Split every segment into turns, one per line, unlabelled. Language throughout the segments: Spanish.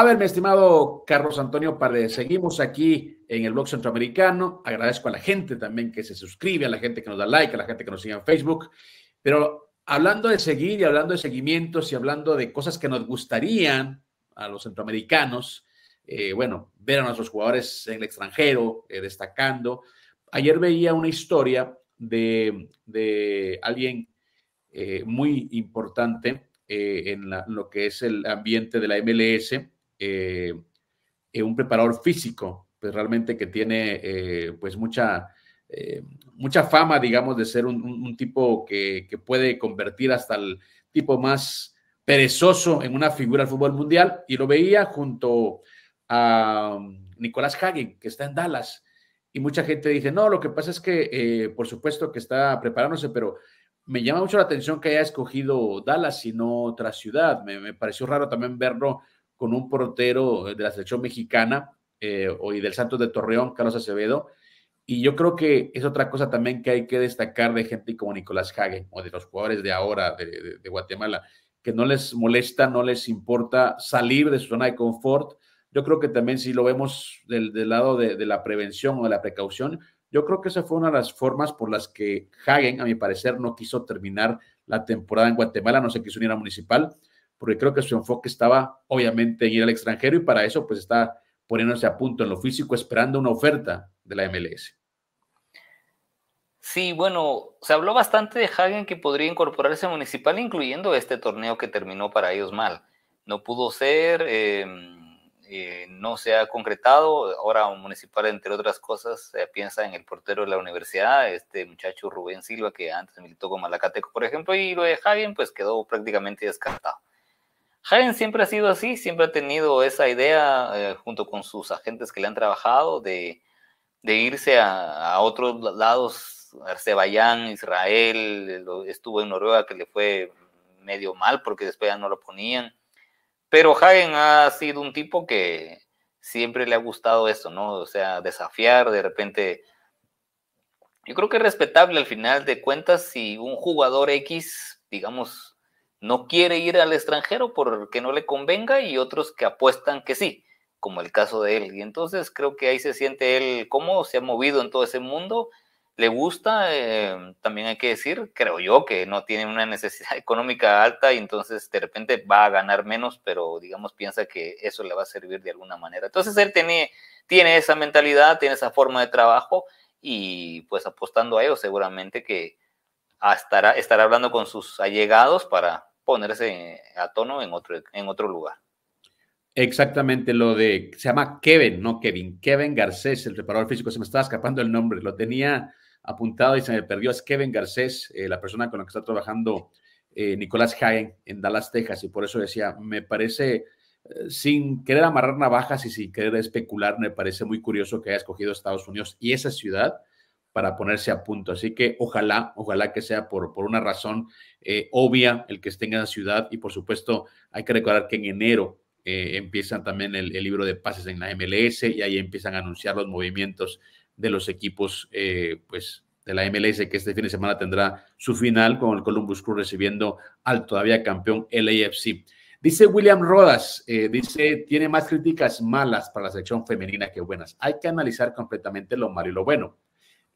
A ver, mi estimado Carlos Antonio Paredes, seguimos aquí en el blog centroamericano. Agradezco a la gente también que se suscribe, a la gente que nos da like, a la gente que nos sigue en Facebook. Pero hablando de seguir y hablando de seguimientos y hablando de cosas que nos gustarían a los centroamericanos, eh, bueno, ver a nuestros jugadores en el extranjero eh, destacando. Ayer veía una historia de, alguien eh, muy importante en, en lo que es el ambiente de la MLS eh, eh, un preparador físico, pues realmente que tiene eh, pues mucha, mucha fama, digamos, de ser un, tipo que, puede convertir hasta el tipo más perezoso en una figura del fútbol mundial. Y lo veía junto a um, Nicolás Hagen, que está en Dallas. Y mucha gente dice, no, lo que pasa es que, por supuesto, que está preparándose, pero me llama mucho la atención que haya escogido Dallas y no otra ciudad. me pareció raro también verlo con un portero de la selección mexicana eh, y del Santos de Torreón, Carlos Acevedo. Y yo creo que es otra cosa también que hay que destacar de gente como Nicolás Hagen o de los jugadores de ahora de, Guatemala, que no les molesta, no les importa salir de su zona de confort. Yo creo que también si lo vemos del, lado de, de, la prevención o de la precaución, yo creo que esa fue una de las formas por las que Hagen, a mi parecer, no quiso terminar la temporada en Guatemala, no se quiso unir a Municipal, porque creo que su enfoque estaba obviamente en ir al extranjero y para eso pues está poniéndose a punto en lo físico esperando una oferta de la MLS.
Sí, bueno, se habló bastante de Hagen que podría incorporarse a Municipal, incluyendo este torneo que terminó para ellos mal. No pudo ser, em, eh, no se ha concretado. Ahora Municipal, entre otras cosas, piensa en el portero de la universidad, este muchacho Rubén Silva, que antes militó con Malacateco, por ejemplo, y lo de Hagen pues quedó prácticamente descartado. Hagen siempre ha sido así, siempre ha tenido esa idea eh, junto con sus agentes que le han trabajado de, irse a, a, otros lados, Azerbaiyán, Israel, eh, estuvo en Noruega que le fue medio mal porque después ya no lo ponían. Pero Hagen ha sido un tipo que siempre le ha gustado eso, ¿no? O sea, desafiar de repente. Yo creo que es respetable al final de cuentas si un jugador X, digamos, no quiere ir al extranjero porque no le convenga y otros que apuestan que sí, como el caso de él. Y entonces creo que ahí se siente él cómodo, se ha movido en todo ese mundo, le gusta, eh, también hay que decir, creo yo, que no tiene una necesidad económica alta y entonces de repente va a ganar menos, pero digamos piensa que eso le va a servir de alguna manera. Entonces él tiene, tiene esa mentalidad, tiene esa forma de trabajo y pues apostando a ello seguramente que ah, estará, estará hablando con sus allegados para ponerse a tono en otro, en otro lugar.
Exactamente, lo de, se llama Kevin, no Kevin, Kevin Garcés, el reparador físico, se me estaba escapando el nombre, lo tenía apuntado y se me perdió, es Kevin Garcés, eh, la persona con la que está trabajando eh, Nicolás Jaén en Dallas, Texas, y por eso decía, me parece, eh, sin querer amarrar navajas y sin querer especular, me parece muy curioso que haya escogido Estados Unidos y esa ciudad para ponerse a punto. Así que ojalá, ojalá que sea por, por una razón eh, obvia el que esté en la ciudad y por supuesto hay que recordar que en enero eh, empiezan también el, libro de pases en la MLS y ahí empiezan a anunciar los movimientos de los equipos eh, pues de la MLS que este fin de semana tendrá su final con el Columbus Crew recibiendo al todavía campeón LAFC. Dice William Rodas, dice, tiene más críticas malas para la sección femenina que buenas. Hay que analizar completamente lo malo y lo bueno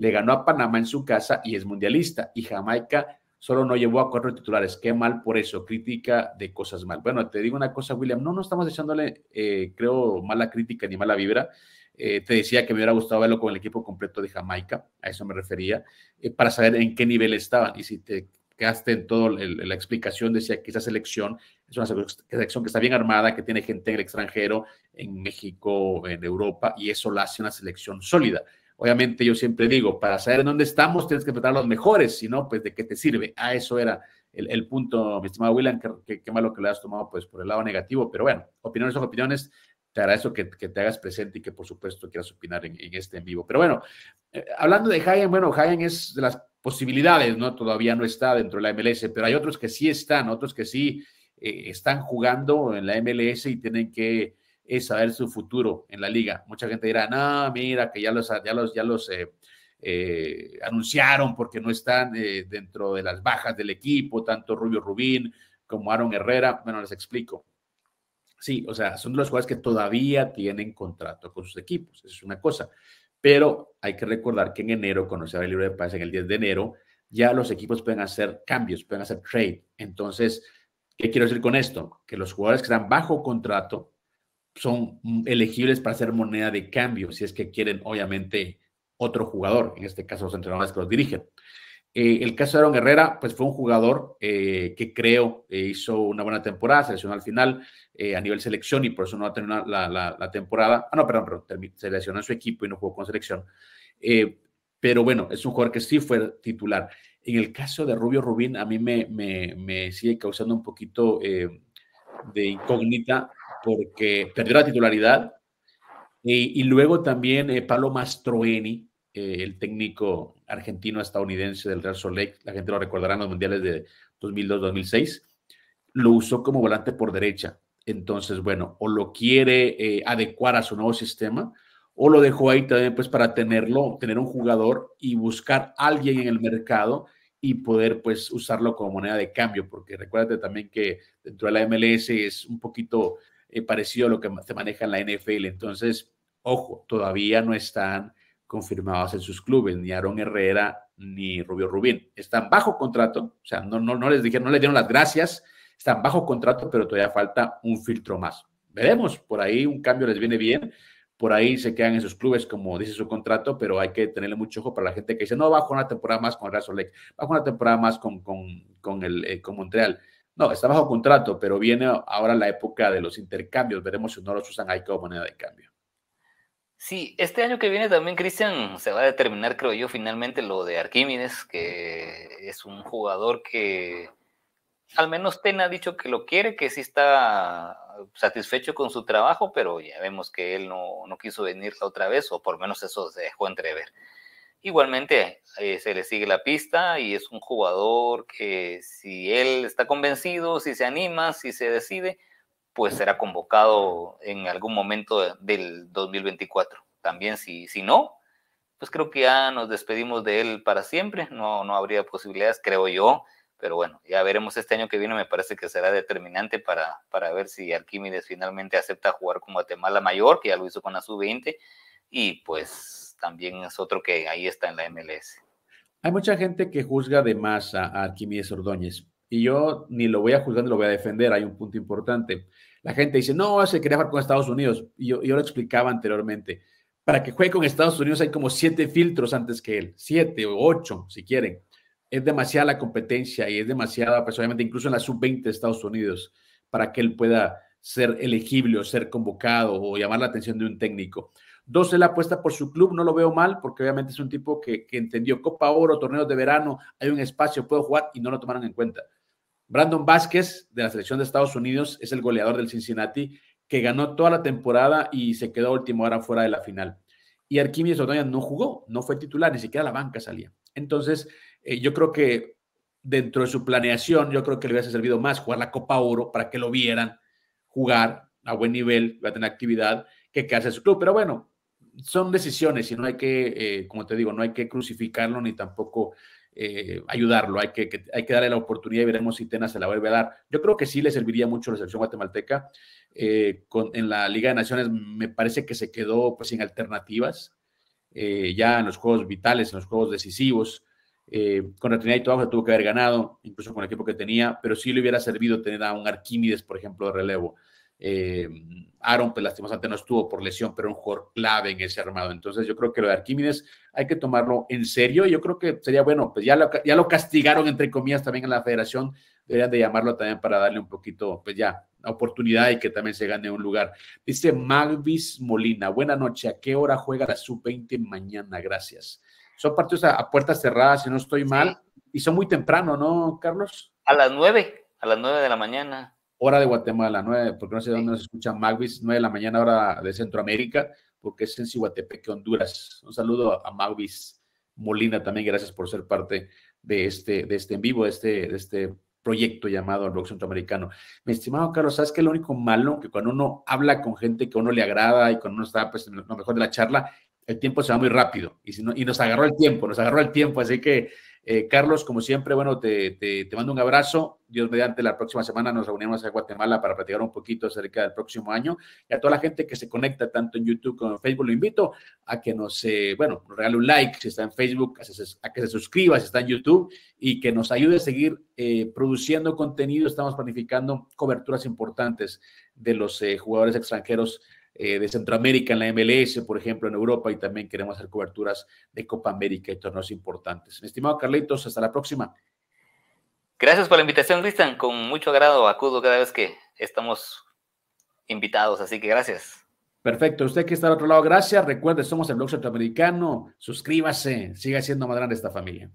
le ganó a Panamá en su casa y es mundialista. Y Jamaica solo no llevó a cuatro titulares. Qué mal por eso, crítica de cosas mal. Bueno, te digo una cosa, William, no, no estamos echándole, eh, creo, mala crítica ni mala vibra. Eh, te decía que me hubiera gustado verlo con el equipo completo de Jamaica, a eso me refería, eh, para saber en qué nivel estaban. Y si te quedaste en toda la explicación, decía que esa selección es una selección que está bien armada, que tiene gente en el extranjero, en México, en Europa, y eso la hace una selección sólida. Obviamente yo siempre digo, para saber en dónde estamos tienes que enfrentar los mejores, si no, pues de qué te sirve. Ah, eso era el, punto, mi estimado William, qué malo que lo has tomado pues por el lado negativo, pero bueno, opiniones son opiniones, te agradezco que, que, te hagas presente y que por supuesto quieras opinar en, este en vivo. Pero bueno, eh, hablando de Hayen, bueno, Hayen es de las posibilidades, ¿no? Todavía no está dentro de la MLS, pero hay otros que sí están, otros que sí eh, están jugando en la MLS y tienen que es saber su futuro en la liga. Mucha gente dirá, no, mira, que ya los, ya los, ya los eh, eh, anunciaron porque no están eh, dentro de las bajas del equipo, tanto Rubio Rubín como Aaron Herrera. Bueno, les explico. Sí, o sea, son los jugadores que todavía tienen contrato con sus equipos, eso es una cosa. Pero hay que recordar que en enero, cuando se abre el libro de paz, en el 10 de enero, ya los equipos pueden hacer cambios, pueden hacer trade. Entonces, ¿qué quiero decir con esto? Que los jugadores que están bajo contrato son mm, elegibles para ser moneda de cambio, si es que quieren, obviamente, otro jugador, en este caso los entrenadores que los dirigen. Eh, el caso de Aaron Herrera, pues fue un jugador eh, que creo eh, hizo una buena temporada, seleccionó al final a nivel selección y por eso no va a terminar la, temporada. Ah, no, perdón, pero se lesionó su equipo y no jugó con selección. pero bueno, es un jugador que sí fue titular. En el caso de Rubio Rubín, a mí me, me sigue causando un poquito de incógnita porque perdió la titularidad. Eh, y, luego también eh, Pablo Mastroeni, eh, el técnico argentino-estadounidense del Real Salt Lake, la gente lo recordará en los mundiales de 2002-2006, lo usó como volante por derecha. Entonces, bueno, o lo quiere eh, adecuar a su nuevo sistema, o lo dejó ahí también pues para tenerlo, tener un jugador y buscar alguien en el mercado y poder pues usarlo como moneda de cambio, porque recuérdate también que dentro de la MLS es un poquito eh, parecido a lo que se maneja en la NFL. Entonces, ojo, todavía no están confirmados en sus clubes, ni Aaron Herrera ni Rubio Rubín. Están bajo contrato, o sea, no, no, no les dijeron, no les dieron las gracias, están bajo contrato, pero todavía falta un filtro más. Veremos, por ahí un cambio les viene bien, por ahí se quedan en sus clubes, como dice su contrato, pero hay que tenerle mucho ojo para la gente que dice, no, bajo una temporada más con el Real bajo una temporada más con, con, el, eh, con Montreal. No, está bajo contrato, pero viene ahora la época de los intercambios. Veremos
si no los usan ahí como moneda de cambio. Sí, este año que viene también, Cristian, se va a determinar, creo yo, finalmente lo de Arquímedes, que es un jugador que al menos Ten ha dicho que lo quiere, que sí está satisfecho con su trabajo, pero ya vemos que él no, quiso venir otra vez, o por lo menos eso se dejó entrever. Igualmente, eh, se le sigue la pista y es un jugador que si él está convencido, si se anima, si se decide, pues será convocado en algún momento del 2024. También si, si no, pues creo que ya nos despedimos de él para siempre, no, no habría posibilidades, creo yo, pero bueno, ya veremos este año que viene, me parece que será determinante para, para ver si Arquímedes finalmente acepta jugar con Guatemala Mayor, que ya lo hizo con la sub-20, y pues también es otro que ahí está en la MLS.
Hay mucha gente que juzga de más a Arquímedes Ordóñez y yo ni lo voy a juzgar ni lo voy a defender. Hay un punto importante. La gente dice, no, se quería jugar con Estados Unidos. yo, lo explicaba anteriormente. Para que juegue con Estados Unidos hay como siete filtros antes que él, siete o ocho, si quieren. Es demasiada la competencia y es demasiada, personalmente, incluso en la sub-20 de Estados Unidos, para que él pueda ser elegible o ser convocado o llamar la atención de un técnico. Dos, la apuesta por su club, no lo veo mal, porque obviamente es un tipo que, entendió Copa Oro, torneos de verano, hay un espacio, puedo jugar y no lo tomaron en cuenta. Brandon Vázquez, de la selección de Estados Unidos, es el goleador del Cincinnati, que ganó toda la temporada y se quedó último ahora fuera de la final. Y Arquímedes Odoña no jugó, no fue titular, ni siquiera la banca salía. Entonces, eh, yo creo que dentro de su planeación, yo creo que le hubiese servido más jugar la Copa Oro para que lo vieran jugar a buen nivel, va a tener actividad, que quedarse en su club. Pero bueno, son decisiones y no hay que, eh, como te digo, no hay que crucificarlo ni tampoco eh, ayudarlo. Hay que, hay que darle la oportunidad y veremos si Tena se la vuelve a dar. Yo creo que sí le serviría mucho la selección guatemalteca. Eh, en la Liga de Naciones me parece que se quedó pues, sin alternativas. ya en los juegos vitales, en los juegos decisivos, con Trinidad y Tobago tuvo que haber ganado, incluso con el equipo que tenía, pero sí le hubiera servido tener a un Arquímedes, por ejemplo, de relevo eh, Aaron, pues lastimosamente no estuvo por lesión, pero un jugador clave en ese armado. Entonces, yo creo que lo de Arquímedes hay que tomarlo en serio. Yo creo que sería bueno, pues ya lo, ya lo castigaron, entre comillas, también en la federación. Deberían de llamarlo también para darle un poquito, pues ya, oportunidad y que también se gane un lugar. Dice Magvis Molina, buena noche. ¿A qué hora juega la sub-20 mañana? Gracias. Son partidos a, puertas cerradas, si no estoy mal, y son muy temprano, ¿no, Carlos?
A las nueve, a las nueve de la mañana
hora de Guatemala, 9, porque no sé dónde nos escucha Magvis, 9 de la mañana, hora de Centroamérica, porque es en Siguatepeque, Honduras. Un saludo a Magvis Molina también, gracias por ser parte de este, de este en vivo, de este, de este proyecto llamado Blog centroamericano. Mi estimado Carlos, ¿sabes qué es lo único malo? Que cuando uno habla con gente que a uno le agrada y cuando uno está pues, en lo mejor de la charla, el tiempo se va muy rápido y, si y nos agarró el tiempo, nos agarró el tiempo, así que eh, Carlos, como siempre, bueno, te, mando un abrazo. Dios mediante, la próxima semana nos reunimos en Guatemala para platicar un poquito acerca del próximo año. Y a toda la gente que se conecta tanto en YouTube como en Facebook, lo invito a que nos, eh, bueno, regale un like si está en Facebook, a que se suscriba si está en YouTube y que nos ayude a seguir eh, produciendo contenido. Estamos planificando coberturas importantes de los eh, jugadores extranjeros eh, de Centroamérica en la MLS, por ejemplo, en Europa, y también queremos hacer coberturas de Copa América y torneos importantes. Mi estimado Carlitos, hasta la próxima.
Gracias por la invitación, Cristian. Con mucho agrado acudo cada vez que estamos invitados, así que gracias.
Perfecto, usted que está al otro lado, gracias. Recuerde, somos el blog centroamericano. Suscríbase, siga siendo madrán de esta familia.